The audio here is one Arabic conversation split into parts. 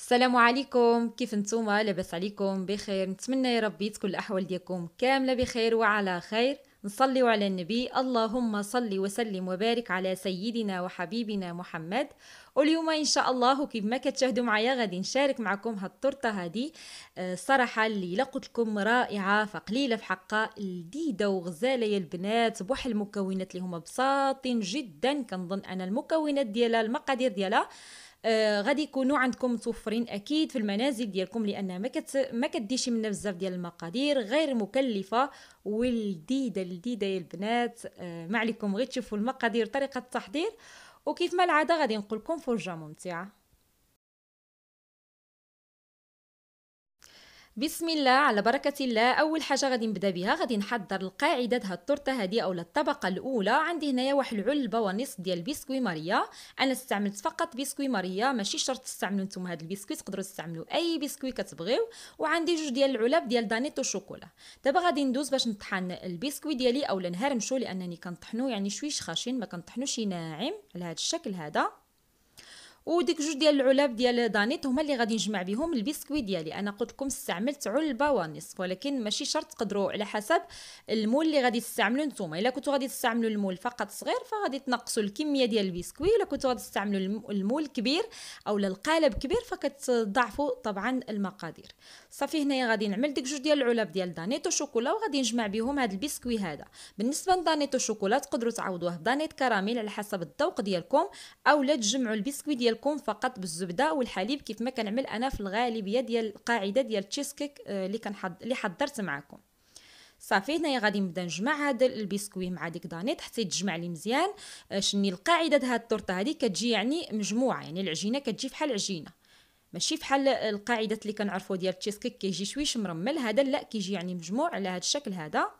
السلام عليكم كيف نتوما لاباس عليكم بخير نتمنى يا ربي تكون الاحوال ديالكم كامله بخير وعلى خير نصلي على النبي اللهم صل وسلم وبارك على سيدنا وحبيبنا محمد واليوم ان شاء الله كيف ما كتشاهدوا معايا غادي نشارك معكم هاد التورته هادي آه، صراحه اللي قلت لكم رائعه فقليله في حقها لذيذه وغزاله يا البنات بواحد المكونات اللي هما بساطين جدا كنظن انا المكونات ديالها المقادير ديالها آه غادي يكونوا عندكم متوفرين اكيد في المنازل ديالكم لانها ما كت ما كديش منها بزاف ديال المقادير غير مكلفه ولذيذه لذيذه يا البنات آه ما عليكم غير تشوفوا المقادير طريقه التحضير وكيف ما العاده غادي نقول لكم فرجه ممتعه بسم الله على بركة الله أول حاجة غادي نبدا بها غادي نحضر القاعدة دها التورتة هادي أولا الطبقة الأولى عندي هنايا واحد العلبة ونصف ديال بسكوي ماريا أنا استعملت فقط بسكوي ماريا ماشي شرط تستعملوا نتوما هاد البسكوي تقدروا تستعملوا أي بسكوي كتبغيو وعندي جوج ديال العلب ديال دانيتو شوكولا دابا غادي ندوز باش نطحن البسكوي ديالي أولا نهرمشو لأنني كنطحنو يعني شويش خشن مكنطحنوش ناعم على هاد الشكل هذا وديك جوج ديال العلب ديال دانيت هما اللي غادي نجمع بهم البسكوي ديالي انا قلت لكم استعملت علبه ونصف ولكن ماشي شرط تقدروا على حسب المول اللي غادي تستعملوا نتوما الا كنتو غادي تستعملوا المول فقط صغير فغادي تنقصوا الكميه ديال البسكوي الا كنتو غادي تستعملوا المول كبير او القالب كبير فكتضعفوا طبعا المقادير صافي هنايا غادي نعمل ديك جوج ديال العلب ديال دانيت وشوكولا وغادي نجمع بهم هذا البسكوي هذا بالنسبه لدانيت وشوكولا تقدروا تعوضوه بدانيت كراميل على حسب الذوق ديالكم اولا تجمعوا البسكوي ديال ديالكم فقط بالزبده والحليب كيف ما كنعمل انا في الغالبيه ديال القاعده ديال التشيز كيك آه، اللي كنحض اللي حضرت معكم صافي هنايا غادي نبدا نجمع هاد البسكوي مع ديك دانيت حتى يتجمع لي مزيان آه، شني القاعده د هاد التورته هادي كتجي يعني مجموعه يعني العجينه كتجي فحال عجينه ماشي فحال القاعدات اللي كنعرفوا ديال التشيز كيك كيجي شويش مرمل هذا لا كيجي يعني مجموع على هاد الشكل هذا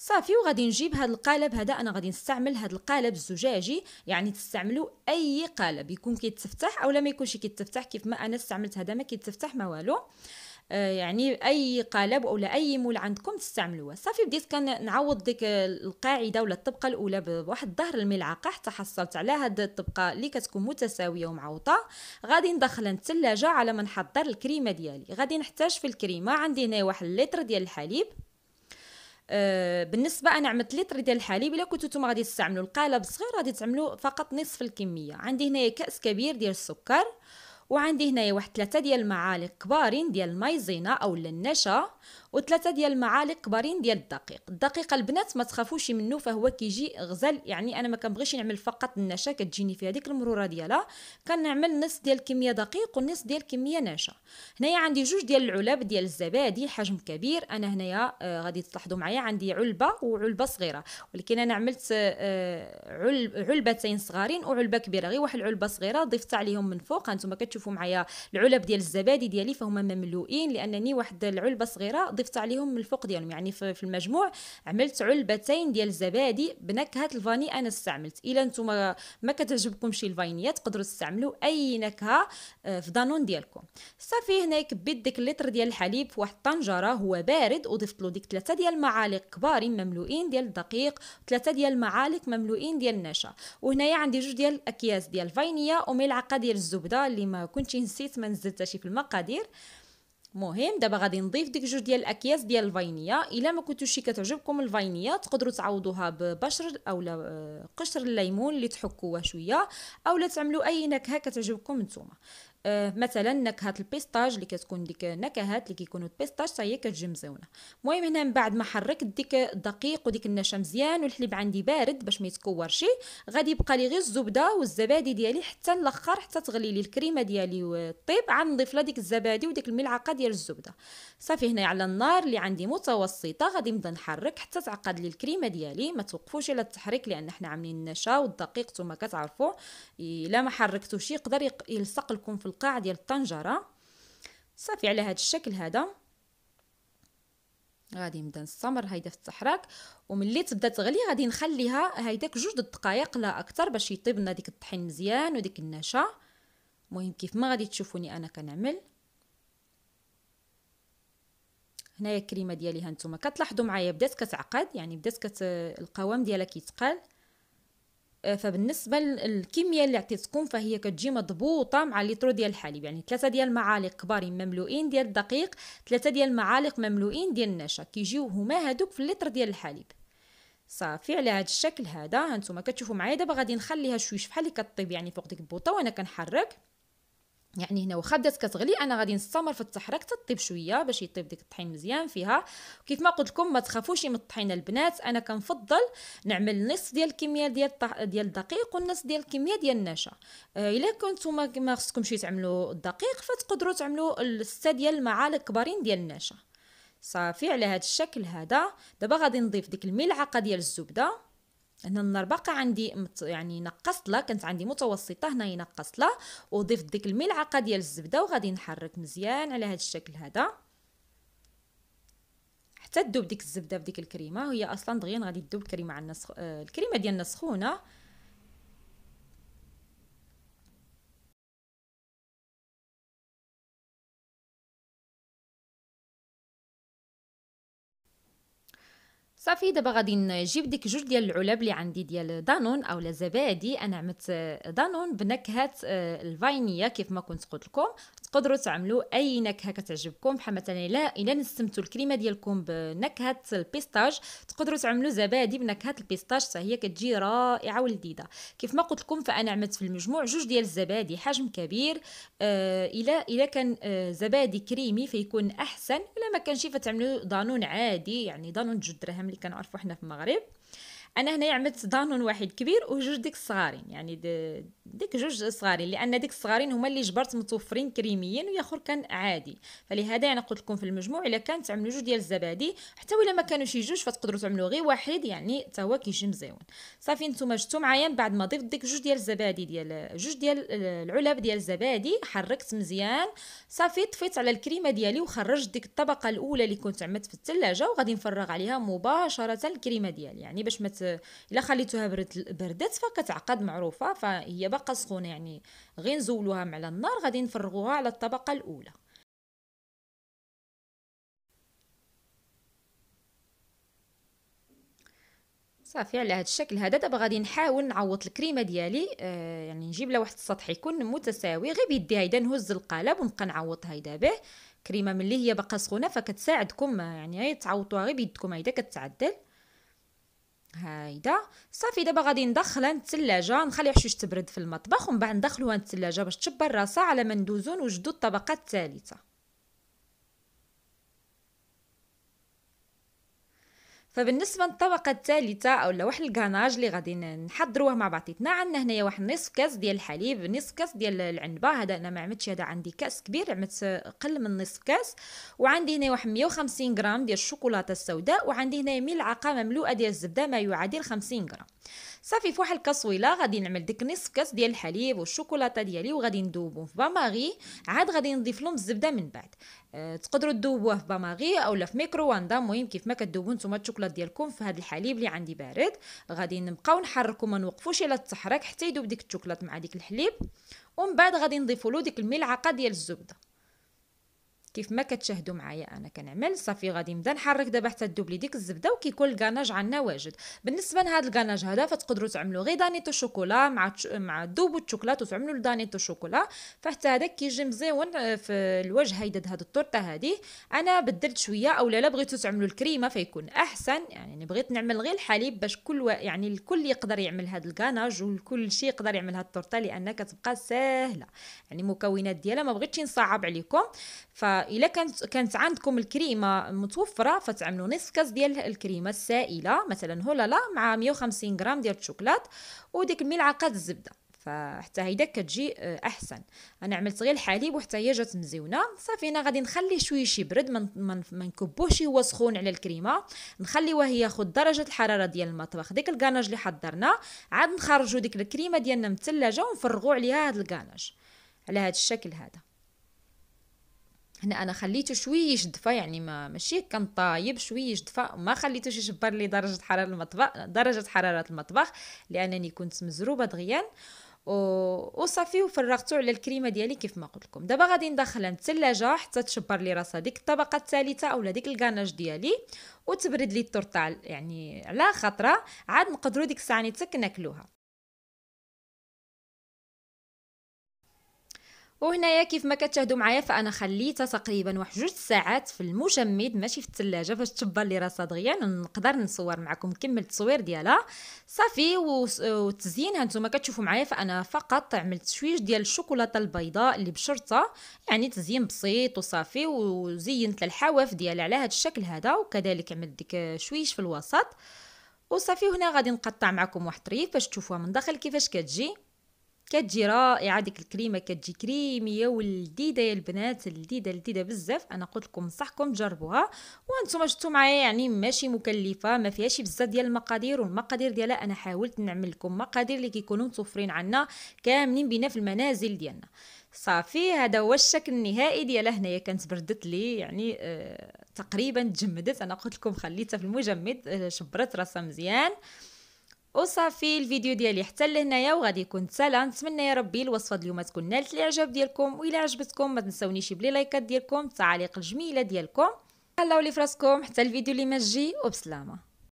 صافي وغادي نجيب هذا القالب هذا انا غادي نستعمل هذا القالب الزجاجي يعني تستعملوا اي قالب يكون كيتفتح اولا ما يكونش كيتفتح كيف ما انا استعملت هذا ما كيتفتح ما والو آه، يعني اي قالب او اي مول عندكم تستعملوه صافي بديت كنعوض ديك القاعده ولا الطبقه الاولى بواحد ظهر الملعقه حتى حصلت على هاد الطبقه اللي كتكون متساويه ومعوطه غادي ندخلها للثلاجه على ما نحضر الكريمه ديالي غادي نحتاج في الكريمه عندي هنا واحد لتر ديال الحليب أه بالنسبه انا عملت لتر ديال الحليب الا كنتو نتوما غادي تستعملوا القالب صغير غادي تعملوا فقط نصف الكميه عندي هنايا كاس كبير ديال السكر وعندي هنايا واحد ثلاثة ديال المعالق كبارين ديال المايزينا او النشا وثلاثه ديال المعالق كبارين ديال الدقيق الدقيق البنات ما تخافوش منه فهو كيجي غزال يعني انا ما كنبغيش نعمل فقط النشا كتجيني في هذيك المروره ديالها كنعمل نص ديال الكميه دقيق ونص ديال الكميه نشا هنايا عندي جوج ديال العلب ديال الزبادي حجم كبير انا هنايا آه غادي تلاحظوا معايا عندي علبه وعلبه صغيره ولكن انا عملت آه علب علبتين صغارين وعلبه كبيره غير واحد العلبه صغيره ضفت عليهم من فوق هانتوما كتشوفوا معايا العلب ديال الزبادي ديالي فهما مملوئين لانني واحد العلبه صغيره ضفت عليهم من الفوق ديالهم يعني في المجموع عملت علبتين ديال الزبادي بنكهه الفاني انا استعملت الا نتوما ما شي الفانيا تقدروا تستعملوا اي نكهه آه، في دانون ديالكم صافي هنا كبيت ديك اللتر ديال الحليب في واحد الطنجره هو بارد وضفت له ديك ثلاثه ديال المعالق كبارين مملوئين ديال الدقيق ثلاثه ديال المعالق مملوئين ديال النشا وهنايا عندي جوج ديال الاكياس ديال الفانيا وملعقه ديال الزبده اللي ما كنتش نسيت ما نزلتها شي في المقادير مهم دابا غادي نضيف ديك جوج ديال الاكياس ديال الفاينيه الا ما كنتوش شي كتعجبكم الفاينيه تقدروا تعوضوها ببشر اولا قشر الليمون اللي تحكوه شويه اولا تعملوا اي نكهه كتعجبكم نتوما أه، مثلا نكهه البيستاج اللي كتكون ديك النكهات اللي كيكونوا البيستاج حتى هي مزيونه المهم هنا من بعد ما حركت ديك الدقيق وديك النشا مزيان والحليب عندي بارد باش ما يتكورش غادي يبقى لي غير الزبده والزبادي ديالي حتى الاخر حتى تغلي لي الكريمه ديالي وطيب عاد نضيف لها ديك الزبادي وديك الملعقه ديال الزبده صافي هنا على النار اللي عندي متوسطه غادي نبدا نحرك حتى تعقد لي الكريمه ديالي ما توقفوش على التحريك لان حنا عاملين النشا والدقيق نتوما كتعرفوا الا ما حركتوش يقدر يلصق لكم في القاع ديال الطنجره صافي على هذا الشكل هذا غادي نبدا نستمر هيدا في التحراك وملي تبدا تغلي غادي نخليها هيداك جوج دقائق لا اكثر باش يطيب لنا ديك الطحين مزيان وديك النشا المهم كيف ما غادي تشوفوني انا كنعمل هنايا الكريمه ديالي ها نتوما كتلاحظوا معايا بدات كتعقد يعني بدات كت القوام ديالها كيتقال آه، فبالنسبة للكمية اللي عطيتكم فهي كتجي مضبوطة مع لترو ديال الحليب يعني ثلاثة ديال المعالق كبارين مملوئين ديال الدقيق ثلاثة ديال المعالق مملوئين ديال النشا كيجيو هما هادوك في اللتر ديال الحليب صافي على هذا الشكل هذا هانتوما كتشوفوا معايا دابا غادي نخليها شويش بحال اللي كطيب يعني فوق ديك البوطه وانا كنحرك يعني هنا واخا بدات كتغلي انا غادي نستمر في التحريك تطيب شويه باش يطيب ديك الطحين مزيان فيها كيف ما قلت لكم ما تخافوش من الطحينه البنات انا كنفضل نعمل نص ديال الكميه ديال ديال الدقيق والنص ديال الكميه ديال النشا آه الا كنتوما ما شي تعملوا الدقيق فتقدروا تعملوا السته ديال المعالق كبارين ديال النشا صافي على هذا الشكل هذا دابا غادي نضيف ديك الملعقه ديال الزبده هنا النار باقا عندي يعني نقصت لها كانت عندي متوسطه هنايا نقصت لها وضفت ديك الملعقه ديال الزبده وغادي نحرك مزيان على هذا الشكل هذا حتى تذوب ديك الزبده بديك الكريمه وهي اصلا دغيا غادي تذوب الكريمه عندنا آه، الكريمه ديالنا سخونه صافي دابا غادي نجيب ديك جوج ديال العلب اللي عندي ديال دانون او الزبادي انا عملت دانون بنكهه آه، الفانيليا كيف ما كنت قلت لكم تقدروا تعملوا اي نكهه كتعجبكم بحال مثلا الا الا نسمتوا الكريمه ديالكم بنكهه البيستاج تقدروا تعملوا زبادي بنكهه البيستاج حتى هي كتجي رائعه ولذيذه كيف ما قلت لكم فانا عملت في المجموع جوج ديال الزبادي حجم كبير آه الا كان آه زبادي كريمي فيكون احسن الا ما كانش فتعملوا دانون عادي يعني دانون جوج دراهم اللي كنعرفوا حنا في المغرب انا هنايا عملت دانون واحد كبير وجوج ديك الصغارين يعني ديك جوج صغارين لان ديك الصغارين هما اللي جبرت متوفرين كريميا وياخر كان عادي فلهذا انا يعني قلت لكم في المجموع الا كان تعملوا جوج ديال الزبادي حتى ولا ما كانوش جوج فتقدروا تعملوا غير واحد يعني حتى هو كيجي مزيون صافي نتوما جبتو معايا من بعد ما ضفت ديك جوج ديال الزبادي ديال جوج ديال العلب ديال الزبادي حركت مزيان صافي طفيت على الكريمه ديالي وخرجت ديك الطبقه الاولى اللي كنت عملت في الثلاجه وغادي نفرغ عليها مباشره الكريمه ديالي يعني باش ما الا خليتوها برد بردات فكتعقد معروفه فهي باقا سخونه يعني غير نزولوها على النار غادي نفرغوها على الطبقه الاولى صافي على هذا الشكل هذا دابا غادي نحاول نعوض الكريمه ديالي آه يعني نجيب لها واحد السطح يكون متساوي غير بيدي هيدا نهز القالب ونبقى نعوض هيدا به كريمه ملي هي باقا سخونه فكتساعدكم آه، يعني تعوضوها غير بيدكم هيدا كتعدل هايدا صافي دابا غادي ندخلها للثلاجه نخليها حشوش تبرد في المطبخ ومن بعد ندخلوها للثلاجه باش تشبر راسها على ما ندوزو نوجدو الطبقه الثالثه فبالنسبه للطبقه الثالثه او لوح الكاناج اللي غادي نحضروه مع بعضيتنا نعم، عندنا هنايا واحد نصف كاس ديال الحليب نصف كاس ديال العنبه هذا انا ما عملتش هذا عندي كاس كبير عملت قل من نصف كاس وعندي هنا واحد 150 غرام ديال الشوكولاته السوداء وعندي هنا ملعقه مملوءه ديال الزبده ما يعادل 50 غرام صافي فواحد الكاسويله غادي نعمل ديك نصف كاس ديال الحليب والشوكولاته ديالي وغادي نذوبو في باماغي عاد غادي نضيف لهم الزبده من بعد أه تقدروا تذوبوه في باماغي اولا في ميكروواندا المهم كيف ما كتذوبو نتوما الشوكولاته ديالكم في هذا الحليب اللي عندي بارد غادي نبقاو نحركو ما نوقفوش الى تحرك حتى يذوب ديك الشوكولاته مع ديك الحليب ومن بعد غادي نضيفوا له ديك الملعقه ديال الزبده كيف ما كتشاهدوا معايا انا كنعمل صافي غادي نبدا نحرك دابا حتى دوبلي ديك الزبده وكيكون الكاناج عندنا واجد بالنسبه لهذا الكاناج هذا فتقدروا تعملوا غير دانيتو شوكولا مع تش... مع الذوب والشوكولاته وتعملوا الدانيتو شوكولا فحتى هذاك كيجي مزيون آه، في الوجه هيدا هاد الطورطه هذه انا بدلت شويه اولا لا بغيتو تعملوا الكريمه فيكون احسن يعني بغيت نعمل غير الحليب باش كل و... يعني الكل يقدر يعمل هاد الكاناج والكل شيء يقدر يعمل هاد الطورطه لان كتبقى سهله يعني المكونات ديالها ما بغيتش نصعب عليكم ف فإلا كانت كانت عندكم الكريمة متوفرة فتعملوا نصف كاس ديال الكريمة السائلة مثلا هلالة مع 150 غرام ديال الشوكولات وديك الملعقة الزبدة فحتى هيدا كتجي آه، احسن انا عملت غير الحليب وحتى هي جات مزيونه صافي انا غادي نخلي شويه شي برد ما نكبوش هو سخون على الكريمه نخليوه خد درجه الحراره ديال المطبخ ديك الكاناج اللي حضرنا عاد نخرجوا ديك الكريمه ديالنا من الثلاجه ونفرغوا عليها هاد الكاناج على هاد الشكل هذا هنا انا خليته شويه يجدفى يعني ما ماشي كان طايب شويه يجدفى ما خليتوش يجبر لي درجه حراره المطبخ درجه حراره المطبخ لانني كنت مزروبه دغيا وصافي وفرغتو على الكريمه ديالي كيف ما قلت لكم دابا غادي ندخلها للثلاجه حتى تشبر لي راسها ديك الطبقه الثالثه اولا ديك الكاناج ديالي وتبرد لي التورتال يعني على خطره عاد نقدروا ديك الساعه نتك ناكلوها وهنايا كيف ما كتشاهدوا معايا فانا خليتها تقريبا واحد جوج ساعات في المجمد ماشي في الثلاجه فاش تبان لي راسها دغيا نقدر نصور معكم كمل التصوير ديالها صافي وتزيينها نتوما كتشوفوا معايا فانا فقط عملت شويش ديال الشوكولاته البيضاء اللي بشرطه يعني تزيين بسيط وصافي وزينت الحواف ديالها على هذا الشكل هذا وكذلك عملت ديك شويش في الوسط وصافي هنا غادي نقطع معكم واحد الطريف باش تشوفوها من داخل كيفاش كتجي كتجي رائعه ديك الكريمه كتجي كريميه ولديدة يا البنات لديدة لديدة بزاف انا قلت لكم نصحكم تجربوها وانتم شفتوا معايا يعني ماشي مكلفه ما فيهاش بزاف ديال المقادير والمقادير ديالها انا حاولت نعمل لكم مقادير اللي كيكونوا متوفرين عنا كاملين بينا في المنازل ديالنا صافي هذا هو الشكل النهائي ديالها هنايا كانت بردت لي يعني آه تقريبا تجمدت انا قلت لكم خليتها في المجمد آه شبرت راسها مزيان آه وصافي الفيديو ديالي حتى لهنايا وغادي يكون سهل نتمنى يا ربي الوصفه ديال تكون نالت الاعجاب ديالكم والا عجبتكم ما تنساونيش بلي لايكات ديالكم التعاليق الجميله ديالكم خلاو لي فراسكم حتى الفيديو اللي ما جي وبسلامه